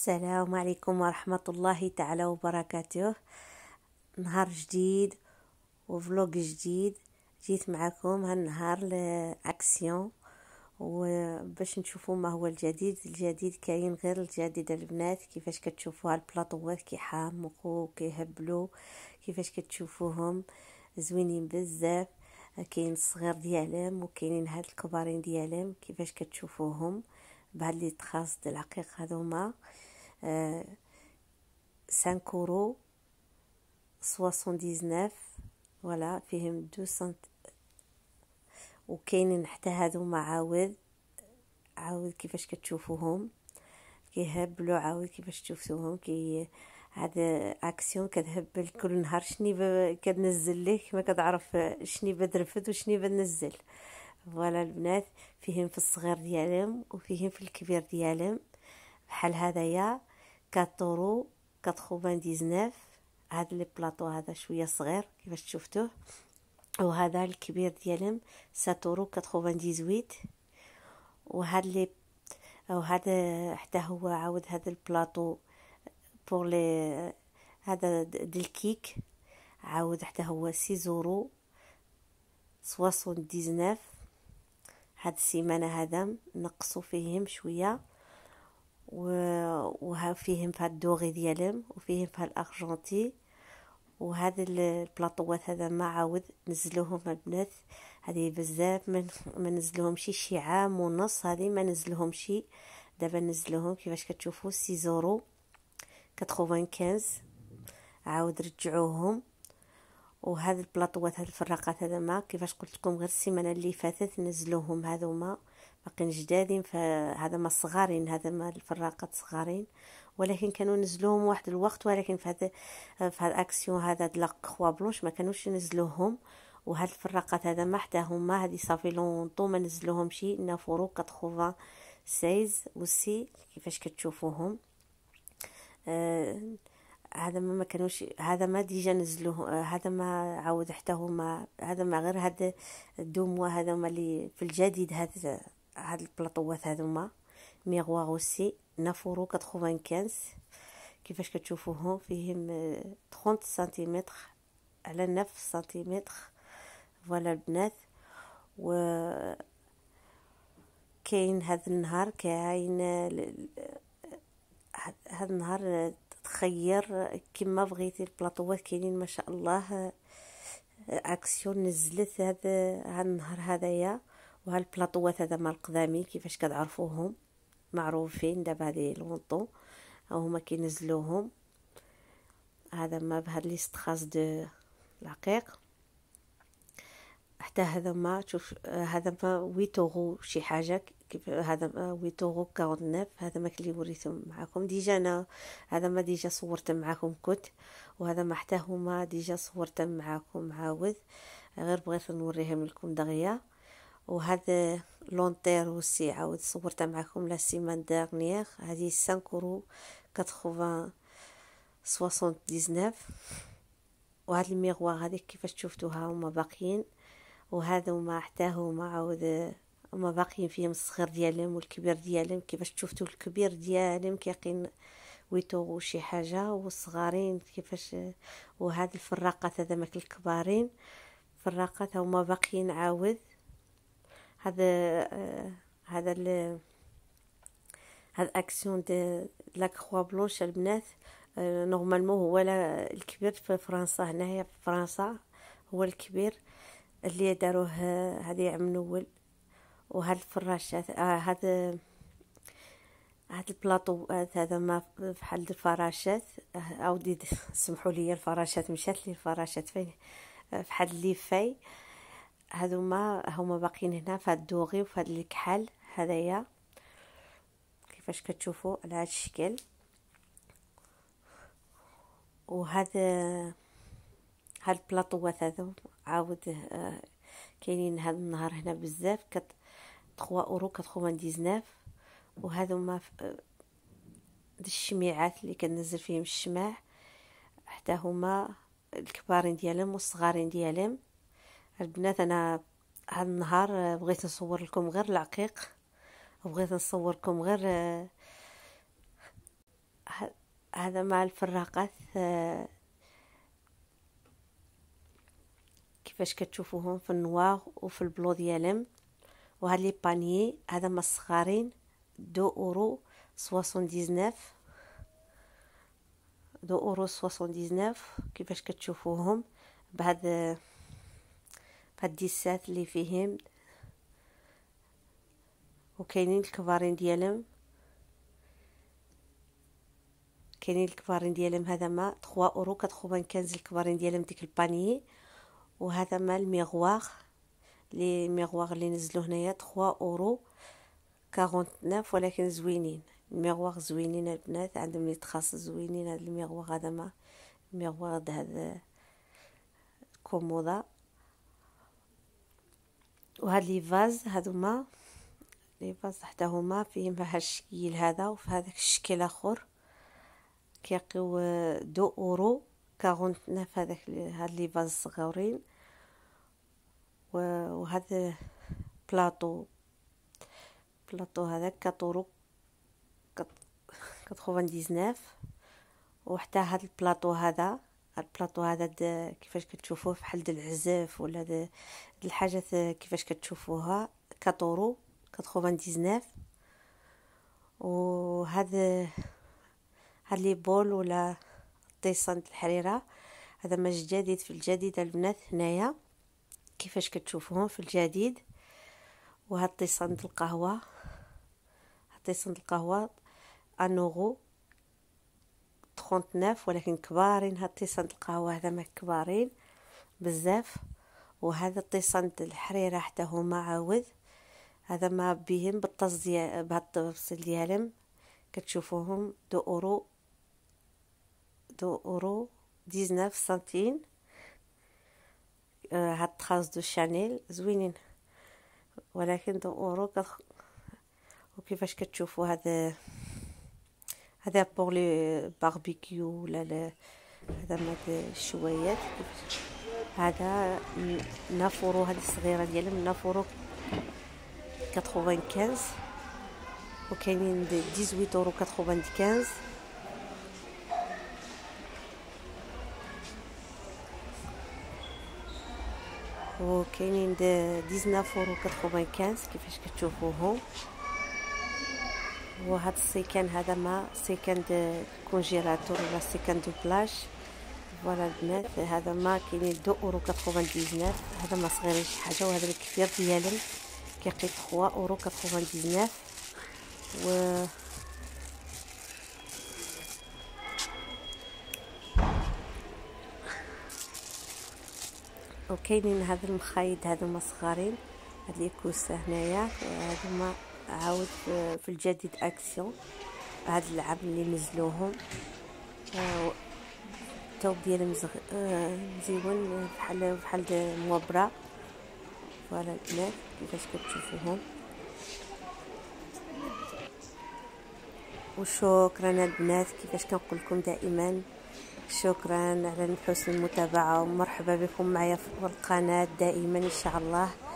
السلام عليكم ورحمة الله تعالى وبركاته نهار جديد وفلوق جديد جيت معكم هالنهار لأكسيون وباش نشوفوا ما هو الجديد الجديد كاين غير الجديد البنات كيفاش كتشوفوا هالبلاطوات كيحامقوا وكيهبلوا كيفاش كتشوفوهم زوينين بزاف كاين الصغير ديالهم وكاينين هاد الكبارين ديالهم كيفاش كتشوفوهم بهاد لي تخاص العقيق هذوما 5 آه، euros 79 فوالا فيهم دو سنت وكاينين حتى هادو معاود عاود كيفاش كتشوفوهم كيهبلوا عاود كيفاش شفتوهم كي هاد اكسيون كتهبل كل نهار شني كتنزل ليك ما كتعرف شني بدرفد وشني بنزل فوالا البنات فيهم في الصغير ديالهم وفيهم في الكبير ديالهم بحال هذايا كاتورو ديزناف هاد لي بلاطو هذا شويه صغير كيفاش شفتوه وهذا الكبير ديالهم ساتورو ديزويت وهاد لي وهذا حتى هو عاود هذا البلاطو بور لي هذا ديال الكيك عاود حتى هو سيزورو سواسون ديزناف هاد السيمانه هذا نقصوا فيهم شويه وفيهم في الدوغي ديالهم وفيهم في الارجنتي وهذا البلاطوات هذا ما عاود نزلوهم البنات هذه بزاف ما من نزلوهم شي شي عام ونص هذه ما نزلوهم شي دابا نزلوهم كيفاش كتشوفوا سي زورو كانز عاود رجعوهم وهذا البلاطوات هاد الفراقات هذا ما كيفاش قلت لكم غير السيمانه اللي فاتت نزلوهم هذوما باقيين جدادين فهذا ما صغارين هذا ما الفراقات صغارين ولكن كانوا نزلوهم واحد الوقت ولكن في هذا في هذا اكسيون هذا د لاكخوا بلونش ما كانوش ينزلوهم وهاد الفراقات هذا ما حداهم ما هادي صافي لونطو ما نزلوهم شي نافورو كتخوفا سايز وسي كيفاش كتشوفوهم آه، هذا آه ما كانوش هذا ما ديجا نزلوه آه، هذا ما عاود حتى هما هذا ما غير هاد الدوموا هذا ما اللي في الجديد هذا هاد البلاطوات هاذوما ميغواغ اوسي نافورو كانس كيفاش كتشوفوهم فيهم آه، تخونت سنتيمتر على نف سنتيمتر فوالا البنات و كاين هذا النهار كاين هذا النهار آه، تخير كما بغيتي البلاطوات كاينين ما شاء الله آه، اكسيون نزلت هذا هاد النهار هذايا وهالبلاطوات هذا مال القدامي كيفاش كتعرفوهم معروفين دابا هذه لونطو هما كينزلوهم هذا ما بهاد لي ستراس دو العقيق حتى هذا ما تشوف هذا ما ويتوغو شي حاجه كيف هذا ما ويتوغو كاونف هذا ما كلي وريتهم معاكم ديجا انا هذا ما ديجا صورت معاكم كنت وهذا ما حتى هما ديجا صورت معاكم عاود غير بغيت نوريهم لكم دغيا وهذا لونتير وسي عاود صورتها معكم لا سيمان دارنيير هذه 5 اورو 80 79 وهاد الميغوار هذه كيفاش شفتوها هما باقيين وهذا هما حتى هما عاود هما باقيين فيهم الصغير ديالهم والكبير ديالهم كيفاش شفتوا الكبير ديالهم كيقين ويتو وشي حاجه والصغارين كيفاش وهاد الفراقات هذا ماكل الكبارين فراقات هما باقيين عاود هذا آه هذا اكسيون دي لا كخوا بلونش البنات آه، نورمالمون هو لا الكبير في فرنسا هنايا في فرنسا هو الكبير اللي داروه آه، هذه عام الاول وهاد الفراشات هذا آه، هاد البلاطو هذا ما بحال الفراشات او دي سمحوا لي الفراشات مشات لي الفراشات فين فحال لي فاي هذوما هما باقيين هنا في هاد الدوغي وفي هاد الكحل هذايا كيفاش كتشوفوا على هاد الشكل وهاد هاد البلاطوات هادو عاود كاينين هاد النهار هنا بزاف كت 3 اورو 99 وهذوما هاد الشميعات اللي كنزل فيهم الشماع حتى هما الكبارين ديالهم والصغارين ديالهم البنات انا هاد النهار آه، بغيت نصور لكم غير العقيق بغيت نصور لكم غير آه، هذا مع الفراقات آه، كيفاش كتشوفوهم في النواغ وفي البلو ديالهم وهاد لي باني هذا ما الصغارين دو اورو 79 دو اورو 79 كيفاش كتشوفوهم بهاد الديسات اللي فيهم وكاينين الكبارين ديالهم كاينين الكبارين ديالهم هذا ما 3 اورو كنز الكبارين ديالهم ديك البانيي وهذا ما الميغواغ لي ميغواغ اللي نزلو هنايا 3 اورو 49 ولكن زوينين الميغواغ زوينين البنات عندهم لي تخاص زوينين هاد الميغواغ هذا ما الميغواغ هذا كومودا وهاد لي فاز هادوما لي فاز حتى هما فيهم هاد الشكل هذا وفي هذاك الشكل اخر كيقيو آه، دو اورو 49 في هذاك هاد لي فاز صغارين وهذا بلاطو بلاطو هذاك كطرق كتخوفن ديزناف وحتى هاد البلاطو هذا البلاطو هذا كيفاش كتشوفوه في حل العزاف ولا د الحاجات كيفاش كتشوفوها كتخوفان ديزناف وهذا هاد لي بول ولا طيسان الحريره هذا ما جديد في الجديد البنات هنايا كيفاش كتشوفوهم في الجديد وهاد طيسان القهوه هاد طيسان القهوه انوغو 39 ولكن كبارين هاد الطيسان القهوة هذا ما كبارين بزاف وهذا الطيسان الحريرة حتى هما عاود هذا ما بهم بالطاس ديال بهاد الطبس ديالهم كتشوفوهم دو اورو دو اورو 19 سنتين آه، هاد الطراس دو شانيل زوينين ولكن دو اورو كتخ... وكيفاش كتشوفوا هذا هذا بور لي باربيكيو ولا هذا ماد الشوايات هذا نافورو هذه الصغيره ديالهم نافورو 95 وكاينين 18 اورو 95 وكاينين 19 اورو 95 كيفاش كتشوفوهم وهذا السيكان هذا ما سيكان دو كونجيلاتور ولا سيكان دو بلاش فوالا البنات هذا ما كاين دو اورو 99 هذا ما صغير شي حاجه وهذا الكبير ديالهم كيقي 3 اورو 99 و وكاينين هاد المخايد هذو ما صغارين هاد لي كوسه هنايا هادو ما عاود في الجديد اكسيون هاد اللعب اللي نزلوهم آه، التوب ديالي مزغ... مزيون آه، بحال بحال موبرة فوالا البنات كيفاش كتشوفوهم وشكرا البنات كيفاش كنقول لكم دائما شكرا على حسن المتابعه ومرحبا بكم معايا في القناه دائما ان شاء الله